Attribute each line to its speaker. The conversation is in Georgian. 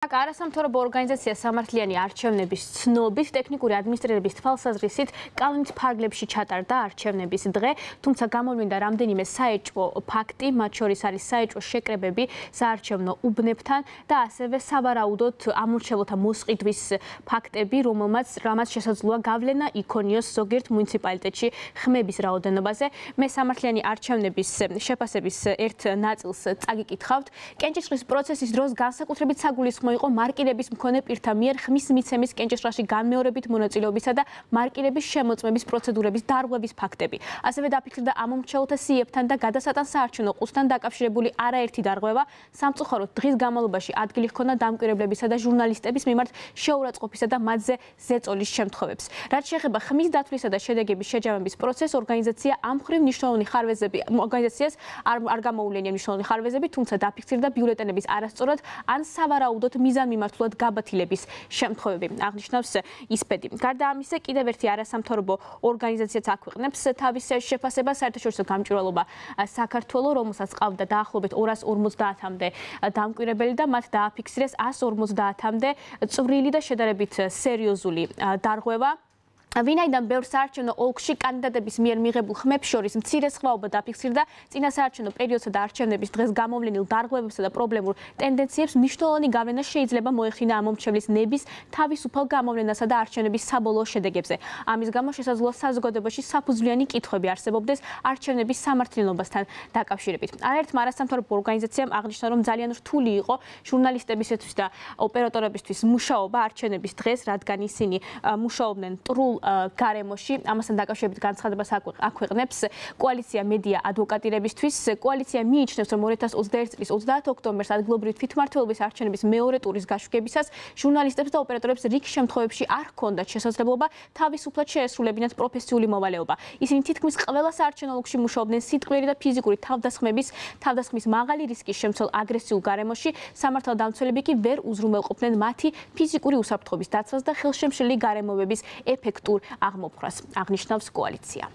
Speaker 1: აკ არასამთავრობო ორგანიზაცია სამართლიანი არჩევნების ცნობის ტექნიკური ადმინისტრირების თვალსაზრისით კალინის ფარგლებში ჩატარდა არჩევნების დღე, თუმცა გამოვლინდა რამდენიმე საეჭვო ფაქტი, მათ შორის არის საეჭვო შეკრებები საარჩევნო უბნებთან და ასევე სავარაუდოდ ამურჩევლთა მოსყიდვის ფაქტები, რომელმაც რამაც შესაძლოა გავლენა იქონიოს ზოგიერთ მუნიციპალიტეტში ხმების რაოდენობაზე. მე სამართლიანი არჩევნების შეფასების ერთ ნაწილს წაგიკითხავთ. კენჭისყრის პროცესის დროს განსაკუთრებით საგულისხმო მოიყო მარკირების მქონე პირთა მიერ ხმის მიცემის კენჭისყრაში განმეორებით მონაწილეობისა და მარკირების შემოწმების პროცედურების დარღვევის ფაქტები. ასევე დაფიქრდა ამომრჩეულთა სიებთან და გადასატან საარჩევნო ყუთთან დაკავშირებული არაერთი დარღვევა, სამწუხაროდ დღის განმავლობაში ადგილი ჰქონდა დამკვირვებლებისა და ჟურნალისტების მიმართ შეურაცხყოფისა და მათზე ზეწოლის შემთხვევებს. რაც შეეხება ხმის დათვლისა და შედეგების შეჯამების პროცესს, ორგანიზაცია ამხრივ ნიშნული ხარვეზები ორგანიზაციას არ არ გამოუვლენია ნიშნული ხარვეზები, თუმცა დაფიქსირდა ბიულეტენების არასწორად ან სავარაუდოდ მიზანმიმართულად გაბათილების შემთხვევები აღნიშნავს ისპედი. გარდა ამისა, კიდევ ერთი არასამთავრობო ორგანიზაციაც აქვეყნებს თავის შეფასებას საერთაშორისო გამჭვირვალობა საქართველოს, რომელსაც ყავდა დაახლოებით 250-მდე დამკვირვებელი და მათ დააფიქსირეს 150-მდე წვრილი და შედარებით სერიოზული დარღვევა. ვინაიდან ბევრ საარჩევნო ოლქში კანდიდატების მიერ მიღებულ ხმებს შორის მცირე სხვაობა დაფიქსირდა, წინა საარჩევნო პერიოდსა და არჩევნების დღეს გამოვლენილ დარღვევებსა და პრობლემურ ტენდენციებს მნიშვნელოვანი გავლენა შეიძლება მოეხდინა ამ მომრჩევლის ნების თავისუფალ გამოვლენასა და არჩევნების საბოლოო შედეგებზე. ამის გამო შესაძლოა საზოგადოებაში საფუძვლიანი კითხვები არსებობდეს არჩევნების სამართლიანობასთან დაკავშირებით. არერთ მარასამთავრობო ორგანიზაციამ აღნიშნა, რომ ძალიან რთული იყო ჟურნალისტებისთვის და ოპერატორებისთვის მუშაობა არჩევნების დღეს, რადგან ისინი მუშაობდნენ ტრულ გარემოში ამასთან დაკავშირებით განცხადებას აქვეყნებს კოალიცია მედია ადვოკატირებისთვის კოალიცია მიიჩნევს რომ 2021 წლის 30 ოქტომბერს ადგილობრივი თვითმმართველობის არჩევნების მეორე ტურის გაშვებისას ჟურნალისტებს და ოპერატორებს რიგ შემთხვევებში არ ჰქონდათ შესაძლებლობა თავისუფლად შეესრულებინათ პროფესიული მოვალეობა ისინი თითქმის ყველა საარჩევნო ოლქში მუშაობდნენ სიტყვიერი და ფიზიკური თავდასხმების თავდასხმის მაღალი რისკის შემცველ აგრესიულ გარემოში სამართალ დამცველები კი ვერ უზრუნველყოფდნენ მათი ფიზიკური უსაფრთხოების დაცვას და ხელშემშლელი გარემოების ეფექტ ფაქტურ აღმოფხვრას აღნიშნავს კოალიცია.